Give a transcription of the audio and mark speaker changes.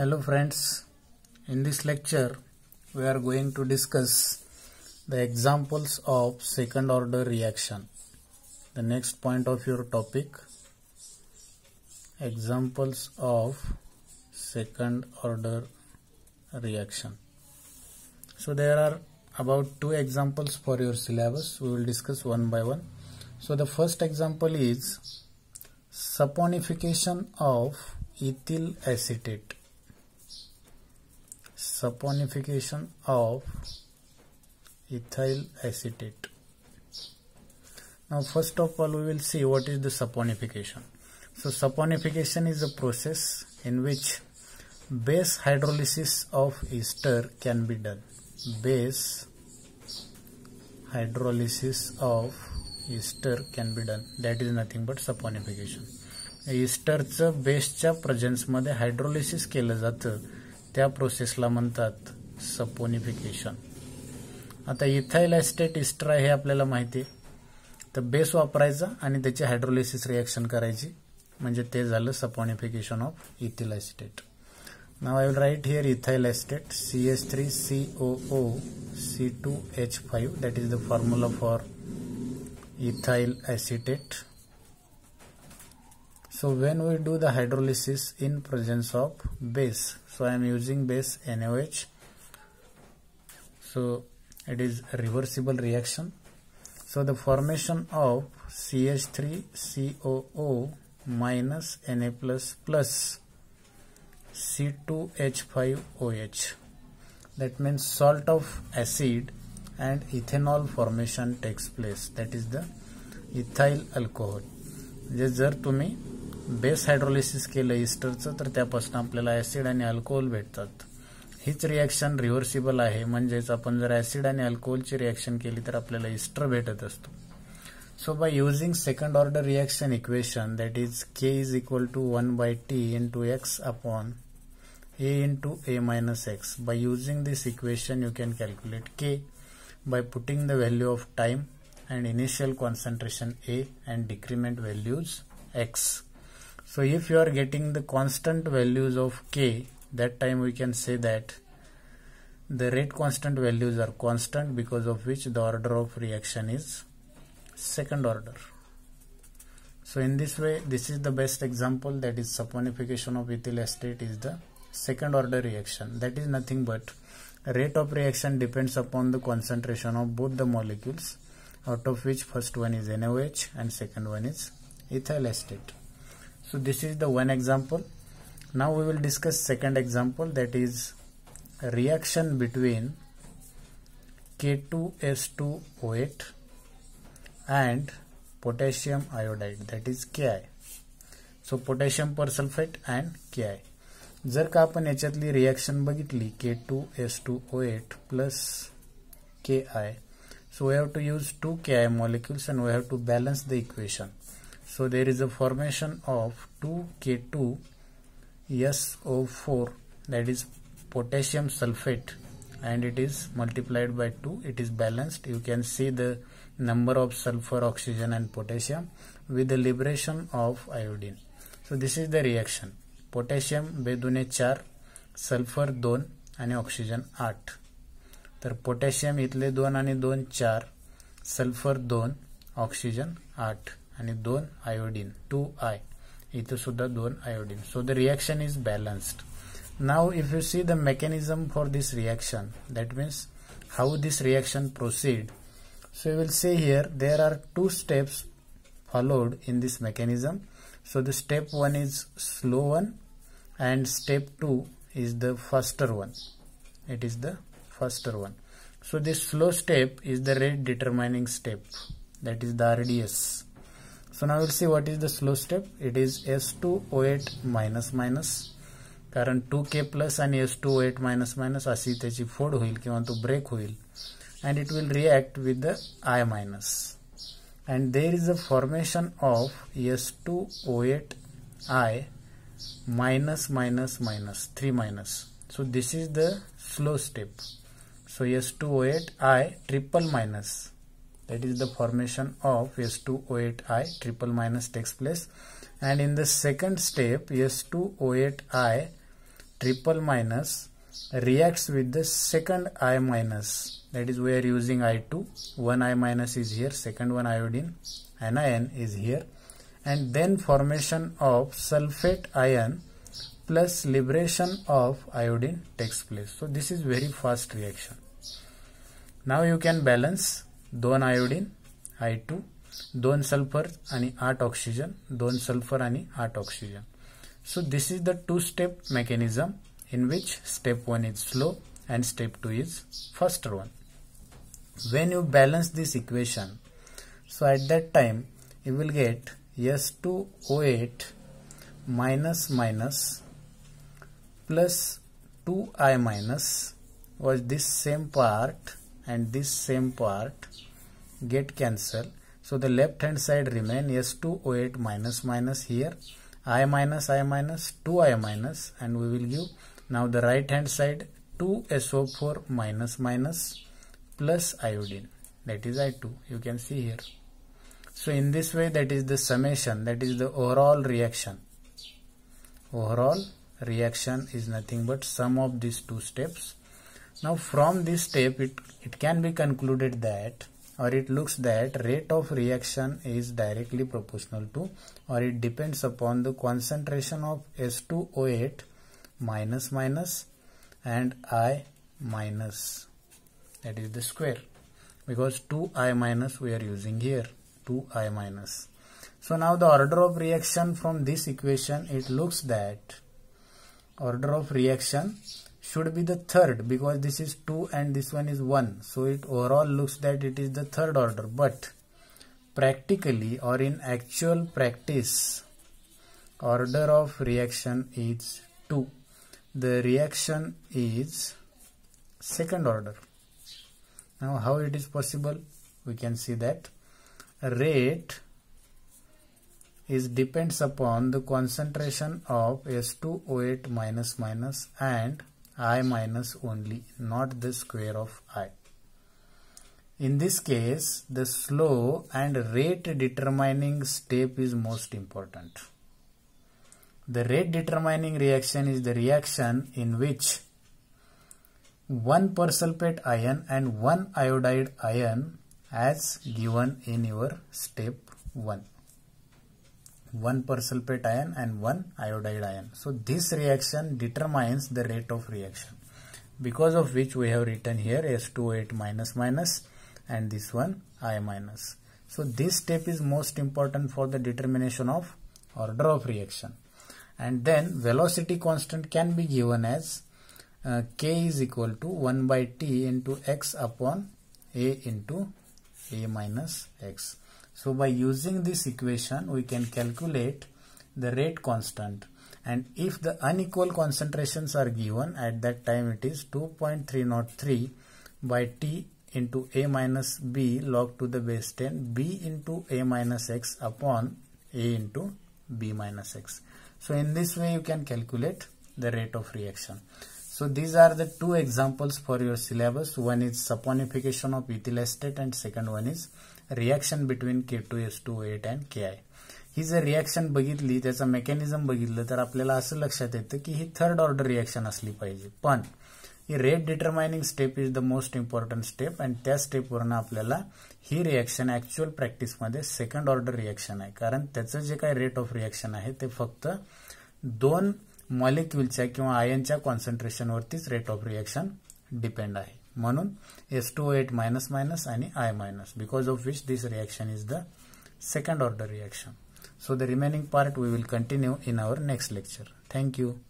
Speaker 1: Hello friends, in this lecture we are going to discuss the examples of second order reaction. The next point of your topic, examples of second order reaction. So there are about two examples for your syllabus, we will discuss one by one. So the first example is saponification of ethyl acetate saponification of ethyl acetate. Now first of all we will see what is the saponification. So saponification is a process in which base hydrolysis of ester can be done. Base hydrolysis of ester can be done. That is nothing but saponification. cha बेसच्या प्रेझेन्समध्ये hydrolysis केलं जातं त्या प्रोसेसला म्हणतात saponification आता ethyl ॲस्टेट extra हे आपल्याला माहिती आहे तर बेस वापरायचा आणि त्याची हायड्रोलिसिस रिॲक्शन करायची म्हणजे ते झालं saponification of ethyl acetate now I will write here ethyl acetate C H three C O O C two H five that is the formula for ethyl acetate So when we do the hydrolysis in presence of base, so I am using base NaOH. So it is reversible reaction. So the formation of CH3COO minus Na plus plus C2H5OH. That means salt of acid and ethanol formation takes place. That is the ethyl alcohol. जर तुम्ही base hydrolysis केलं इस्टरचं तर त्यापासून आपल्याला acid आणि alcohol भेटतात हीच reaction reversible आहे म्हणजेच आपण जर ऍसिड आणि अल्कोहोलची रिॲक्शन केली तर आपल्याला इस्टर भेटत असतो so by using second order reaction equation that is K is equal to one by T two X upon A into A minus X by using this equation you can calculate K by putting the value of time and initial concentration A and decrement values X So if you are getting the constant values of k, that time we can say that the rate constant values are constant because of which the order of reaction is second order. So in this way, this is the best example that is saponification of ethyl acetate is the second order reaction. That is nothing but rate of reaction depends upon the concentration of both the molecules out of which first one is NOH and second one is ethyl acetate so this is the one example now we will discuss second example that is reaction between K2S2O8 and potassium iodide that is Ki so potassium persulfate and Ki जर का अपन याच्यातली reaction बघितली k plus Ki so we have to use 2 Ki molecules and we have to balance the equation so there is a formation of 2K2SO4 that is potassium sulfate and it is multiplied by 2 it is balanced you can see the number of sulfur oxygen and potassium with the liberation of iodine so this is the reaction Potassium बे दुने चार sulfur दोन and oxygen आठ potassium potassium इथले दोन आणि char, sulfur sulphur दोन oxygen आठ आणि iodine, two I. It is इथे सुद्धा दोन iodine so the reaction is balanced now if you see the mechanism for this reaction that means how this reaction proceed so we will say here there are two steps followed in this mechanism so the step one is slow one and step two is the faster one it is the faster one so this slow step is the rate determining step that is the RDS so now we'll see what is the slow step. It is S2O8 minus minus. कारण 2K plus and S2O8 minus minus असी four wheel, होईल के to break wheel, And it will react with the I And there is a formation of S2O8I minus minus minus 3 minus. So this is the slow step. So S2O8I triple minus minus that is the formation of S208I triple minus takes place and in the second step S208I triple minus reacts with the second I minus that is we are using I2 one I minus is here second one iodine anion is here and then formation of sulfate ion plus liberation of iodine takes place so this is very fast reaction now you can balance दोन iodine I two दोन sulphur आणि आठ oxygen sulphur, sulphur आणि oxygen. So this is the two-step mechanism in which step 1 is slow and step 2 is faster one. When you balance this equation, so at that time you will get S2O8 minus minus plus 2I minus was this same part and this same part get cancelled. So the left hand side remain S2O8 minus minus here I minus I minus 2I minus and we will give now the right hand side 2SO4 minus minus plus iodine that is I2 you can see here. So in this way that is the summation that is the overall reaction. Overall reaction is nothing but sum of these two steps now from this step it, it can be concluded that or it looks that rate of reaction is directly proportional to or it depends upon the concentration of S2O8 minus minus and I minus that is the square because 2I minus we are using here 2I minus. So now the order of reaction from this equation it looks that order of reaction should be the third because this is 2 and this one is 1 so it overall looks that it is the third order but practically or in actual practice order of reaction is 2 the reaction is second order now how it is possible we can see that rate is depends upon the concentration of S2O8 minus minus and i minus only not the square of i. In this case the slow and rate determining step is most important. The rate determining reaction is the reaction in which one persulfate ion and one iodide ion as given in your step 1 one persulfate ion and one iodide ion. So this reaction determines the rate of reaction because of which we have written here S28 minus minus and this one I minus. So this step is most important for the determination of order of reaction and then velocity constant can be given as uh, k is equal to 1 by t into x upon a into a minus x. So by using this equation, we can calculate the rate constant. And if the unequal concentrations are given, at that time it is 2.303 by T into A minus B log to the base 10 B into A minus X upon A into B minus X. So in this way you can calculate the rate of reaction. So these are the two examples for your syllabus. One is saponification of ethyl ester, and second one is reaction between K two S two eight and K I ही जर reaction बघितली त्याचं mechanism बघितलं तर आपल्याला असं लक्षात येतं की ही थर्ड ऑर्डर रिॲक्शन असली पाहिजे पण ही rate determining step is the most important step आणि त्या स्टेपवरून आपल्याला ही रिॲक्शन ॲक्च्युअल प्रॅक्टिसमध्ये सेकंड ऑर्डर रिॲक्शन आहे कारण त्याचं जे काही रेट ऑफ रिॲक्शन आहे ते फक्त दोन मॉलिक्युलच्या किंवा आयनच्या कॉन्सन्ट्रेशनवरतीच रेट ऑफ रिॲक्शन डिपेंड आहे Manun S minus eight minus I minus, because of which this reaction is the second order reaction. So the remaining part we will continue in our next lecture. Thank you.